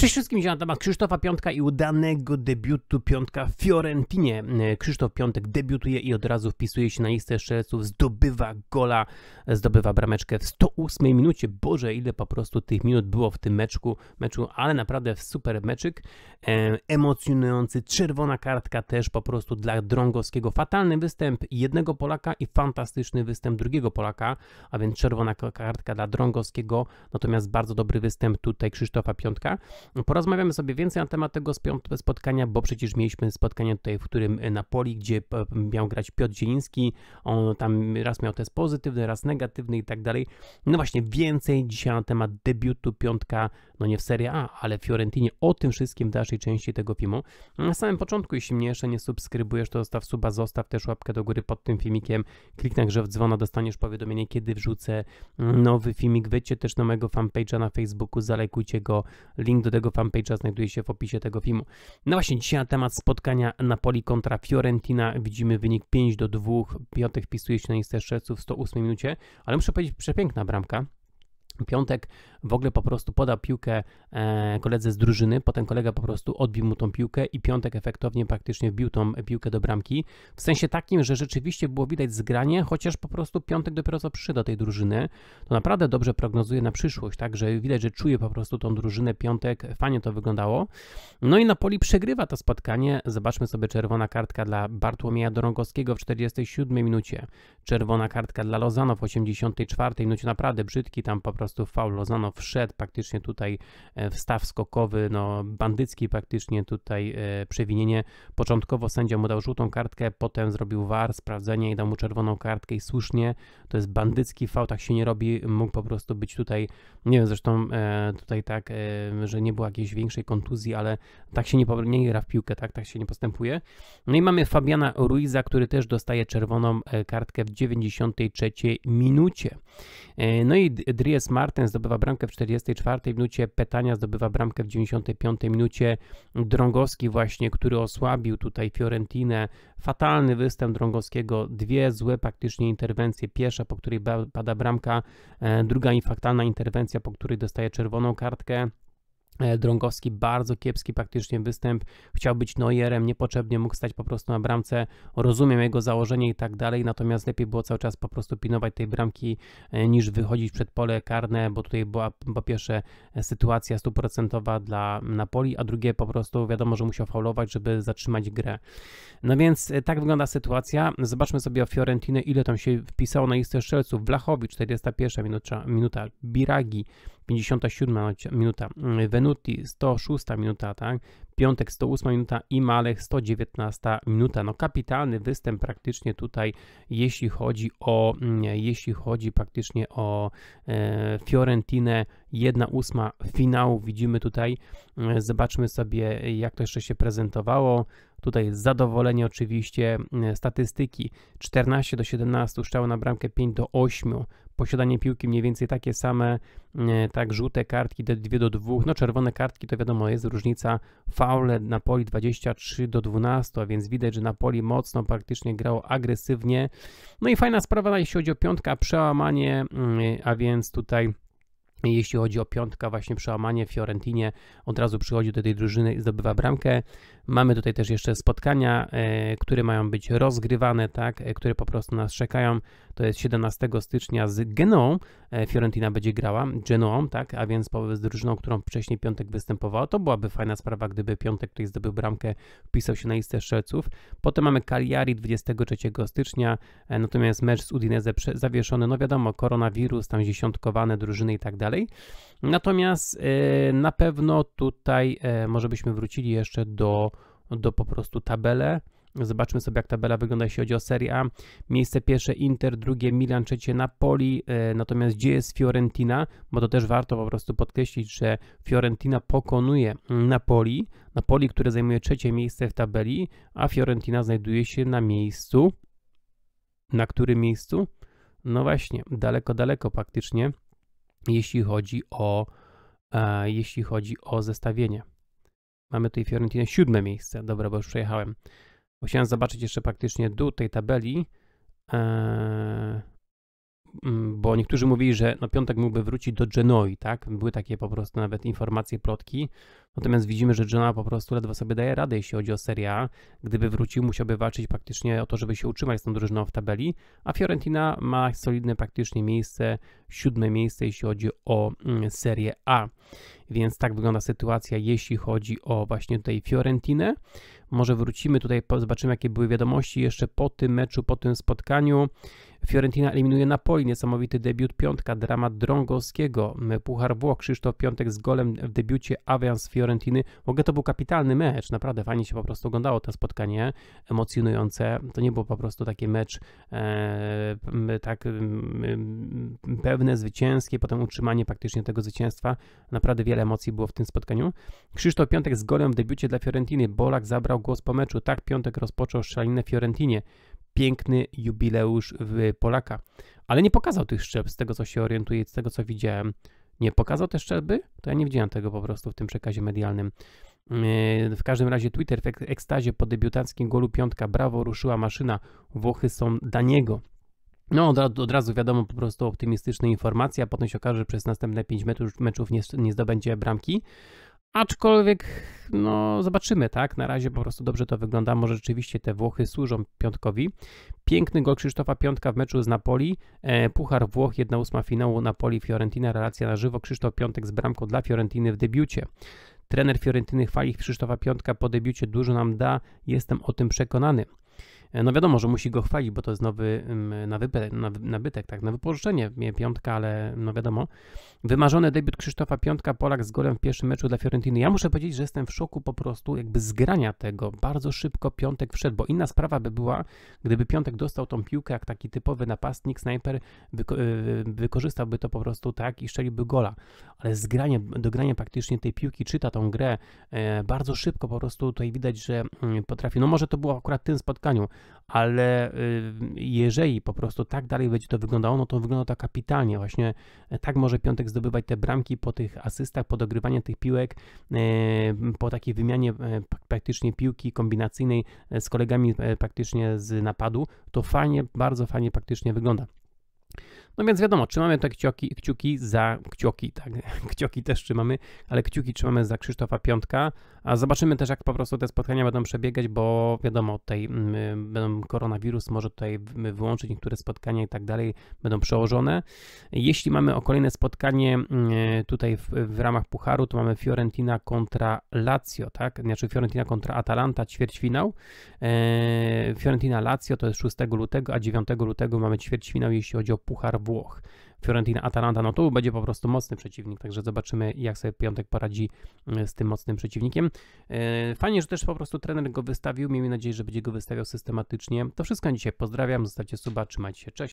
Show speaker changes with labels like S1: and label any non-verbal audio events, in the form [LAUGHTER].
S1: Cześć wszystkim, dzisiaj na temat Krzysztofa Piątka i udanego debiutu Piątka w Fiorentinie. Krzysztof Piątek debiutuje i od razu wpisuje się na listę strzelców, zdobywa gola, zdobywa brameczkę w 108 minucie. Boże, ile po prostu tych minut było w tym meczku, meczu, ale naprawdę super meczyk. emocjonujący, czerwona kartka też po prostu dla Drągowskiego. Fatalny występ jednego Polaka i fantastyczny występ drugiego Polaka, a więc czerwona kartka dla Drągowskiego, natomiast bardzo dobry występ tutaj Krzysztofa Piątka. No, porozmawiamy sobie więcej na temat tego spotkania, bo przecież mieliśmy spotkanie tutaj, w którym e, na poli, gdzie e, miał grać Piotr Zieliński, on tam raz miał test pozytywny, raz negatywny i tak dalej. No właśnie, więcej dzisiaj na temat debiutu piątka, no nie w Serie A, ale w Fiorentinie, o tym wszystkim w dalszej części tego filmu. Na samym początku, jeśli mnie jeszcze nie subskrybujesz, to zostaw suba, zostaw też łapkę do góry pod tym filmikiem, kliknij także w dzwona, dostaniesz powiadomienie, kiedy wrzucę mm, nowy filmik, wejdźcie też na mojego fanpage'a na Facebooku, zalajkujcie go, link do tego fanpage'a znajduje się w opisie tego filmu. No właśnie, dzisiaj na temat spotkania Napoli kontra Fiorentina widzimy wynik 5 do 2. Piątek wpisuje się na listę strzelców w 108 minucie, ale muszę powiedzieć, przepiękna bramka Piątek w ogóle po prostu poda piłkę e, koledze z drużyny, potem kolega po prostu odbił mu tą piłkę i Piątek efektownie praktycznie wbił tą piłkę do bramki. W sensie takim, że rzeczywiście było widać zgranie, chociaż po prostu Piątek dopiero co przyszedł do tej drużyny, to naprawdę dobrze prognozuje na przyszłość, także widać, że czuje po prostu tą drużynę Piątek, fajnie to wyglądało. No i Napoli przegrywa to spotkanie, zobaczmy sobie czerwona kartka dla Bartłomieja Dorągowskiego w 47 minucie, czerwona kartka dla Lozano w 84 minucie, naprawdę brzydki tam po prostu prostu faul. Lozano wszedł praktycznie tutaj e, w staw skokowy, no bandycki praktycznie tutaj e, przewinienie. Początkowo sędzia mu dał żółtą kartkę, potem zrobił war, sprawdzenie i dał mu czerwoną kartkę i słusznie. To jest bandycki faul, tak się nie robi. Mógł po prostu być tutaj, nie wiem, zresztą e, tutaj tak, że nie było jakiejś większej kontuzji, ale tak się nie, nie gra w piłkę, tak, tak się nie postępuje. No i mamy Fabiana Ruiza, który też dostaje czerwoną kartkę w 93 minucie. No i Dries Martin zdobywa bramkę w 44 minucie, Petania zdobywa bramkę w 95 minucie, Drągowski właśnie, który osłabił tutaj Fiorentinę, fatalny występ Drągowskiego, dwie złe praktycznie interwencje, pierwsza, po której pada bramka, e, druga fatalna interwencja, po której dostaje czerwoną kartkę, E, Drągowski bardzo kiepski praktycznie występ, chciał być nojerem, niepotrzebnie mógł stać po prostu na bramce, rozumiem jego założenie i tak dalej, natomiast lepiej było cały czas po prostu pilnować tej bramki e, niż wychodzić przed pole karne, bo tutaj była po pierwsze e, sytuacja stuprocentowa dla Napoli, a drugie po prostu wiadomo, że musiał faulować, żeby zatrzymać grę. No więc tak wygląda sytuacja, zobaczmy sobie o Fiorentinę, ile tam się wpisało na listę strzelców, Wlachowi 41 minuta, minuta Biragi 57 minuta, mm, Venuti 106 minuta, tak? Piątek 108 minuta i Malech 119 minuta. No kapitalny występ praktycznie tutaj, jeśli chodzi o, mm, jeśli chodzi praktycznie o e, Fiorentinę 1-8 finału widzimy tutaj. Mm, zobaczmy sobie jak to jeszcze się prezentowało. Tutaj zadowolenie oczywiście statystyki 14 do 17, strzał na bramkę 5 do 8, posiadanie piłki mniej więcej takie same, e, tak, żółte kartki do 2 do 2, no czerwone kartki to wiadomo jest różnica, faule Napoli 23 do 12, a więc widać, że Napoli mocno praktycznie grało agresywnie, no i fajna sprawa jeśli chodzi o piątka, przełamanie, mm, a więc tutaj jeśli chodzi o piątka, właśnie przełamanie w Fiorentinie, od razu przychodzi do tej drużyny i zdobywa bramkę. Mamy tutaj też jeszcze spotkania, e, które mają być rozgrywane, tak, e, które po prostu nas czekają. To jest 17 stycznia z Genoą. E, Fiorentina będzie grała Genoą, tak, a więc z drużyną, którą wcześniej piątek występowała. To byłaby fajna sprawa, gdyby piątek, który zdobył bramkę, wpisał się na listę strzelców. Potem mamy Cagliari 23 stycznia, natomiast mecz z Udinese zawieszony, no wiadomo, koronawirus, tam dziesiątkowane drużyny i tak dalej dalej. Natomiast e, na pewno tutaj e, może byśmy wrócili jeszcze do, do po prostu tabelę. Zobaczmy sobie, jak tabela wygląda, jeśli chodzi o Serie A. Miejsce pierwsze Inter, drugie Milan, trzecie Napoli. E, natomiast gdzie jest Fiorentina? Bo to też warto po prostu podkreślić, że Fiorentina pokonuje Napoli. Napoli, które zajmuje trzecie miejsce w tabeli, a Fiorentina znajduje się na miejscu. Na którym miejscu? No właśnie, daleko, daleko praktycznie jeśli chodzi o, e, jeśli chodzi o zestawienie. Mamy tutaj Fiorentinę siódme miejsce. Dobra, bo już przejechałem. Musiałem zobaczyć jeszcze praktycznie dół tej tabeli. E, Mm, bo niektórzy mówili, że na no, Piątek mógłby wrócić do Genoi, tak? Były takie po prostu nawet informacje, plotki. Natomiast widzimy, że Genoa po prostu ledwo sobie daje radę, jeśli chodzi o Serie A. Gdyby wrócił, musiałby walczyć praktycznie o to, żeby się utrzymać z tą drużyną w tabeli, a Fiorentina ma solidne praktycznie miejsce, siódme miejsce, jeśli chodzi o mm, Serie A. Więc tak wygląda sytuacja, jeśli chodzi o właśnie tutaj Fiorentinę. Może wrócimy tutaj, zobaczymy jakie były wiadomości jeszcze po tym meczu, po tym spotkaniu. Fiorentina eliminuje Napoli, niesamowity debiut Piątka, dramat Drągowskiego, Puchar Włoch, Krzysztof Piątek z golem w debiucie, awans Fiorentiny. Mogę to był kapitalny mecz, naprawdę fajnie się po prostu oglądało to spotkanie, emocjonujące. To nie było po prostu taki mecz e, tak e, pewne, zwycięskie, potem utrzymanie praktycznie tego zwycięstwa. Naprawdę wiele emocji było w tym spotkaniu. Krzysztof Piątek z golem w debiucie dla Fiorentiny. Bolak zabrał głos po meczu. Tak Piątek rozpoczął szczelinę Fiorentinie piękny jubileusz w Polaka. Ale nie pokazał tych szczep, z tego co się orientuję, z tego co widziałem. Nie pokazał te szczepy? To ja nie widziałem tego po prostu w tym przekazie medialnym. Yy, w każdym razie Twitter w ekstazie po debiutanckim golu piątka. Brawo, ruszyła maszyna. Włochy są Daniego. No, od, od, razu wiadomo, po prostu optymistyczne informacje, a potem się okaże, że przez następne 5 meczów, meczów nie, nie zdobędzie bramki. Aczkolwiek, no, zobaczymy, tak? Na razie po prostu dobrze to wygląda. Może rzeczywiście te Włochy służą Piątkowi. Piękny gol Krzysztofa Piątka w meczu z Napoli. E, Puchar Włoch, 1-8 finału Napoli-Fiorentina. Relacja na żywo. Krzysztof Piątek z bramką dla Fiorentiny w debiucie. Trener Fiorentyny chwali Krzysztofa Piątka po debiucie dużo nam da, jestem o tym przekonany. E, no wiadomo, że musi go chwalić, bo to jest nowy mm, nabytek, nabytek tak, na wypożyczenie Piątka, ale no wiadomo. Wymarzony debiut Krzysztofa Piątka, Polak z golem w pierwszym meczu dla Fiorentiny. Ja muszę powiedzieć, że jestem w szoku po prostu jakby zgrania tego. Bardzo szybko Piątek wszedł, bo inna sprawa by była, gdyby Piątek dostał tą piłkę jak taki typowy napastnik, snajper, wyko e, wykorzystałby to po prostu tak i strzeliłby gola. Ale zgranie, dogranie praktycznie tej piłki, czyta tą grę e, bardzo szybko po prostu. Tutaj widać, że mm, potrafi, no może to było akurat w tym spotkaniu, ale y, jeżeli po prostu tak dalej będzie to wyglądało, no to wygląda to kapitalnie. Właśnie e, tak może Piątek zdobywać te bramki po tych asystach, po dogrywaniu tych piłek, e, po takiej wymianie e, praktycznie piłki kombinacyjnej z kolegami praktycznie z napadu. To fajnie, bardzo fajnie praktycznie wygląda. No więc wiadomo, trzymamy te kciuki, kciuki za kciuki, tak, [LAUGHS] kciuki też trzymamy, ale kciuki trzymamy za Krzysztofa Piątka, a zobaczymy też, jak po prostu te spotkania będą przebiegać, bo wiadomo, tutaj mm, będą koronawirus może tutaj wyłączyć niektóre spotkania i tak dalej, będą przełożone. Jeśli mamy o kolejne spotkanie mm, tutaj w, w ramach Pucharu, to mamy Fiorentina kontra Lazio, tak, znaczy Fiorentina kontra Atalanta, ćwierćfinał. E, Fiorentina-Lazio to jest 6 lutego, a 9 lutego mamy ćwierćfinał, jeśli chodzi o Puchar Włoch. Fiorentina Atalanta, no to będzie po prostu mocny przeciwnik, także zobaczymy jak sobie Piątek poradzi e, z tym mocnym przeciwnikiem. E, fajnie, że też po prostu trener go wystawił, miejmy nadzieję, że będzie go wystawiał systematycznie. To wszystko na dzisiaj, pozdrawiam, zostawcie suba, trzymajcie się, cześć.